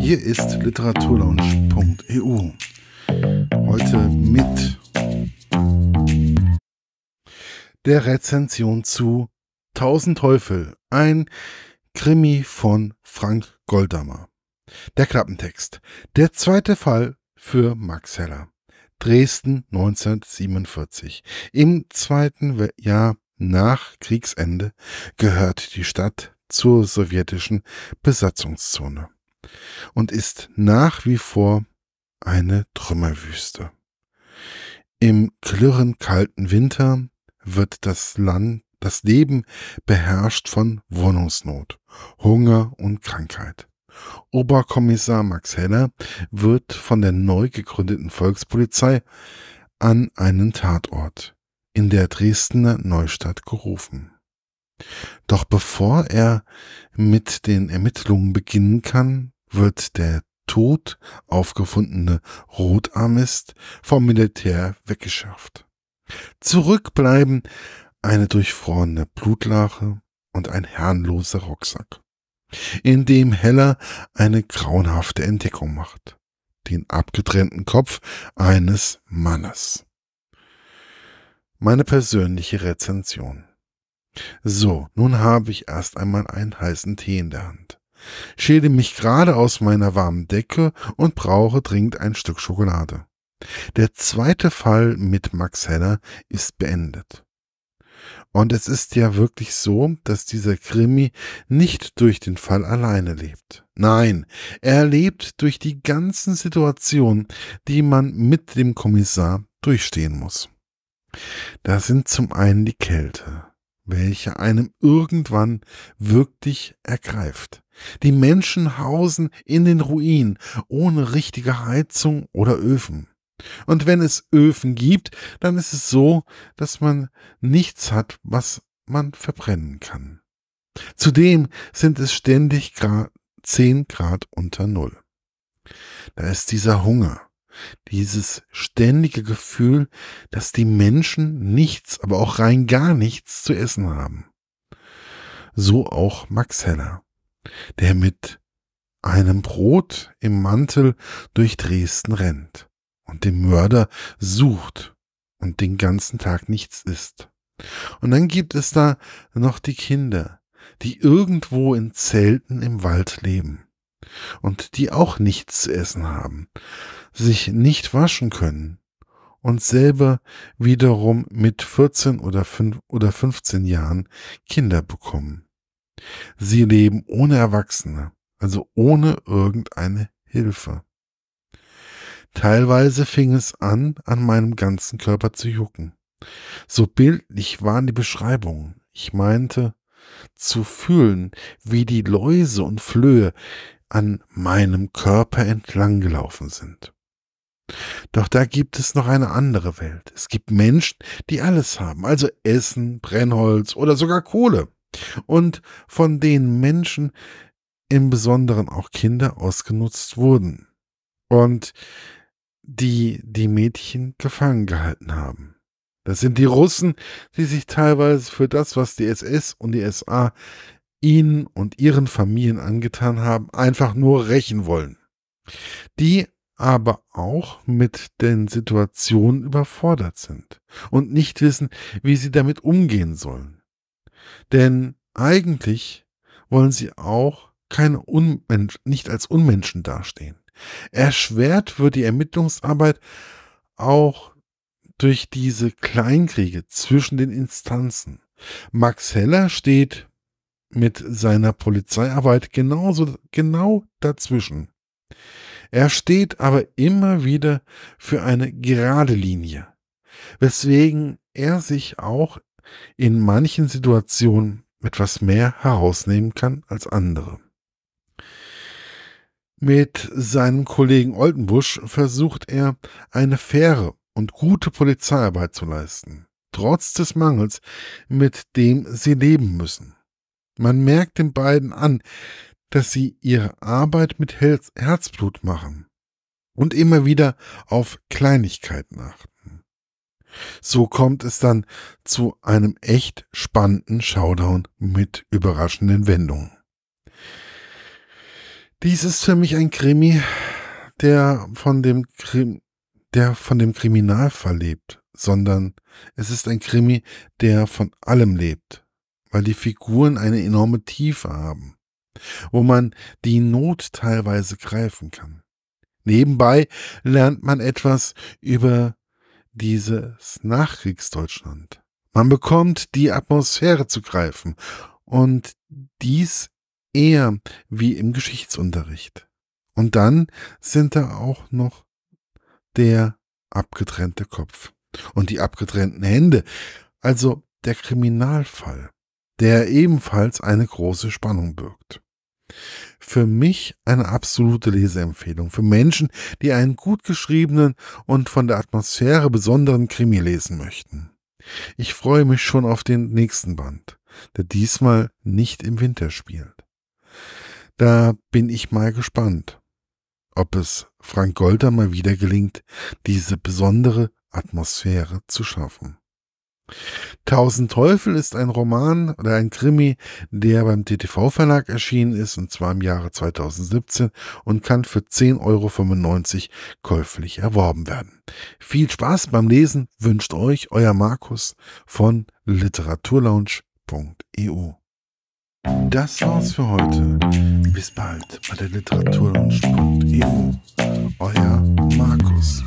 Hier ist literaturlaunch.eu. Heute mit der Rezension zu Tausend Teufel, ein Krimi von Frank Goldammer. Der Klappentext. Der zweite Fall für Max Heller. Dresden 1947. Im zweiten Jahr nach Kriegsende gehört die Stadt zur sowjetischen Besatzungszone und ist nach wie vor eine Trümmerwüste. Im klirren kalten Winter wird das Land, das Leben beherrscht von Wohnungsnot, Hunger und Krankheit. Oberkommissar Max Heller wird von der neu gegründeten Volkspolizei an einen Tatort in der Dresdner Neustadt gerufen. Doch bevor er mit den Ermittlungen beginnen kann, wird der tot aufgefundene Rotarmist vom Militär weggeschafft. Zurückbleiben eine durchfrorene Blutlache und ein herrenloser Rucksack, in dem Heller eine grauenhafte Entdeckung macht. Den abgetrennten Kopf eines Mannes. Meine persönliche Rezension. So, nun habe ich erst einmal einen heißen Tee in der Hand schäle mich gerade aus meiner warmen Decke und brauche dringend ein Stück Schokolade. Der zweite Fall mit Max Heller ist beendet. Und es ist ja wirklich so, dass dieser Krimi nicht durch den Fall alleine lebt. Nein, er lebt durch die ganzen Situationen, die man mit dem Kommissar durchstehen muss. Da sind zum einen die Kälte, welche einem irgendwann wirklich ergreift. Die Menschen hausen in den Ruinen ohne richtige Heizung oder Öfen. Und wenn es Öfen gibt, dann ist es so, dass man nichts hat, was man verbrennen kann. Zudem sind es ständig Grad, 10 Grad unter Null. Da ist dieser Hunger, dieses ständige Gefühl, dass die Menschen nichts, aber auch rein gar nichts zu essen haben. So auch Max Heller der mit einem Brot im Mantel durch Dresden rennt und den Mörder sucht und den ganzen Tag nichts isst. Und dann gibt es da noch die Kinder, die irgendwo in Zelten im Wald leben und die auch nichts zu essen haben, sich nicht waschen können und selber wiederum mit 14 oder 15 Jahren Kinder bekommen. Sie leben ohne Erwachsene, also ohne irgendeine Hilfe. Teilweise fing es an, an meinem ganzen Körper zu jucken. So bildlich waren die Beschreibungen. Ich meinte, zu fühlen, wie die Läuse und Flöhe an meinem Körper entlanggelaufen sind. Doch da gibt es noch eine andere Welt. Es gibt Menschen, die alles haben, also Essen, Brennholz oder sogar Kohle und von denen Menschen, im Besonderen auch Kinder, ausgenutzt wurden und die die Mädchen gefangen gehalten haben. Das sind die Russen, die sich teilweise für das, was die SS und die SA ihnen und ihren Familien angetan haben, einfach nur rächen wollen. Die aber auch mit den Situationen überfordert sind und nicht wissen, wie sie damit umgehen sollen. Denn eigentlich wollen sie auch keine Unmensch, nicht als Unmenschen dastehen. Erschwert wird die Ermittlungsarbeit auch durch diese Kleinkriege zwischen den Instanzen. Max Heller steht mit seiner Polizeiarbeit genauso, genau dazwischen. Er steht aber immer wieder für eine gerade Linie, weswegen er sich auch in manchen Situationen etwas mehr herausnehmen kann als andere. Mit seinem Kollegen Oldenbusch versucht er, eine faire und gute Polizeiarbeit zu leisten, trotz des Mangels, mit dem sie leben müssen. Man merkt den beiden an, dass sie ihre Arbeit mit Herzblut machen und immer wieder auf Kleinigkeiten achten. So kommt es dann zu einem echt spannenden Showdown mit überraschenden Wendungen. Dies ist für mich ein Krimi, der von dem Krim, der von dem Kriminalfall lebt, sondern es ist ein Krimi, der von allem lebt, weil die Figuren eine enorme Tiefe haben, wo man die Not teilweise greifen kann. Nebenbei lernt man etwas über dieses Nachkriegsdeutschland. Man bekommt die Atmosphäre zu greifen und dies eher wie im Geschichtsunterricht. Und dann sind da auch noch der abgetrennte Kopf und die abgetrennten Hände, also der Kriminalfall, der ebenfalls eine große Spannung birgt. Für mich eine absolute Leseempfehlung für Menschen, die einen gut geschriebenen und von der Atmosphäre besonderen Krimi lesen möchten. Ich freue mich schon auf den nächsten Band, der diesmal nicht im Winter spielt. Da bin ich mal gespannt, ob es Frank Golter mal wieder gelingt, diese besondere Atmosphäre zu schaffen. Tausend Teufel ist ein Roman oder ein Krimi, der beim TTV Verlag erschienen ist und zwar im Jahre 2017 und kann für 10,95 Euro käuflich erworben werden. Viel Spaß beim Lesen wünscht euch euer Markus von literaturlaunch.eu. E das war's für heute. Bis bald bei der literaturlaunch.eu. E euer Markus.